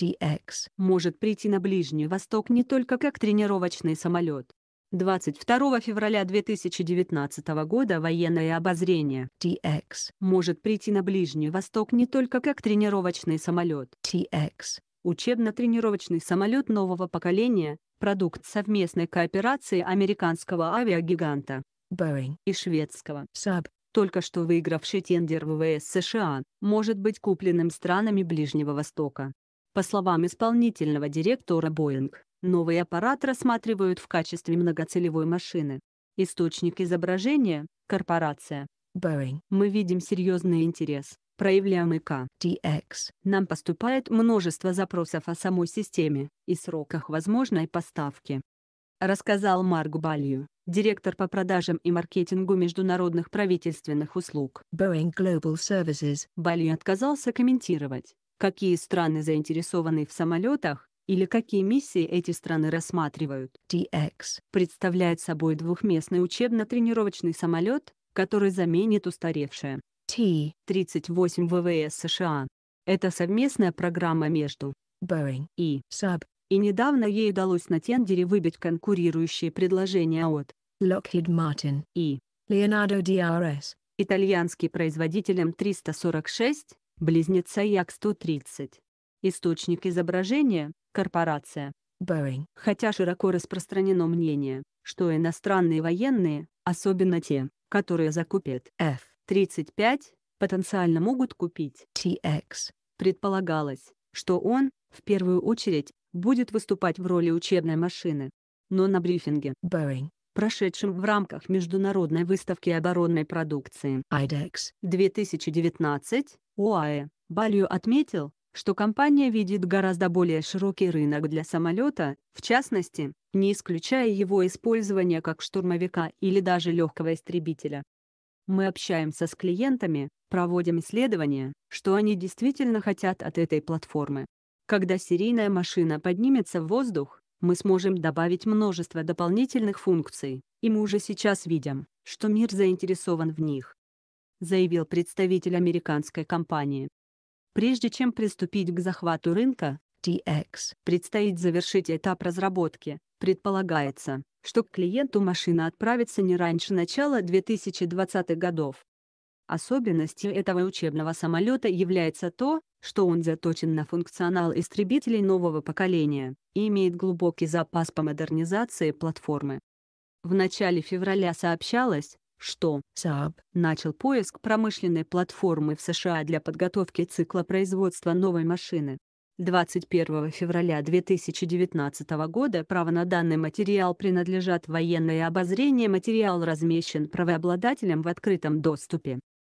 TX может прийти на Ближний Восток не только как тренировочный самолет. 22 февраля 2019 года военное обозрение TX может прийти на Ближний Восток не только как тренировочный самолет TX, учебно-тренировочный самолет нового поколения, продукт совместной кооперации американского авиагиганта Boeing и шведского Saab только что выигравший тендер ВВС США, может быть купленным странами Ближнего Востока. По словам исполнительного директора Boeing, новый аппарат рассматривают в качестве многоцелевой машины. Источник изображения – корпорация. Boeing. Мы видим серьезный интерес, проявляемый к DX. Нам поступает множество запросов о самой системе и сроках возможной поставки. Рассказал Марк Балью, директор по продажам и маркетингу международных правительственных услуг. Boeing Global Services. Балью отказался комментировать какие страны заинтересованы в самолетах или какие миссии эти страны рассматривают. TX представляет собой двухместный учебно-тренировочный самолет, который заменит устаревшее T-38 ВВС США. Это совместная программа между Boeing и Saab, и недавно ей удалось на тендере выбить конкурирующие предложения от Lockheed Martin и Leonardo DRS. Итальянский производитель М346 Близнеца Як-130. Источник изображения – корпорация. Boeing. Хотя широко распространено мнение, что иностранные военные, особенно те, которые закупят F-35, потенциально могут купить TX. Предполагалось, что он, в первую очередь, будет выступать в роли учебной машины. Но на брифинге Boeing прошедшем в рамках Международной выставки оборонной продукции IDEX 2019 ОАЭ. Балью отметил, что компания видит гораздо более широкий рынок для самолета, в частности, не исключая его использования как штурмовика или даже легкого истребителя. Мы общаемся с клиентами, проводим исследования, что они действительно хотят от этой платформы. Когда серийная машина поднимется в воздух, мы сможем добавить множество дополнительных функций, и мы уже сейчас видим, что мир заинтересован в них, заявил представитель американской компании. Прежде чем приступить к захвату рынка, TX предстоит завершить этап разработки. Предполагается, что к клиенту машина отправится не раньше начала 2020-х годов. Особенностью этого учебного самолета является то, что он заточен на функционал истребителей нового поколения и имеет глубокий запас по модернизации платформы. В начале февраля сообщалось, что Saab начал поиск промышленной платформы в США для подготовки цикла производства новой машины. 21 февраля 2019 года право на данный материал принадлежат военное обозрение материал размещен правообладателем в открытом доступе.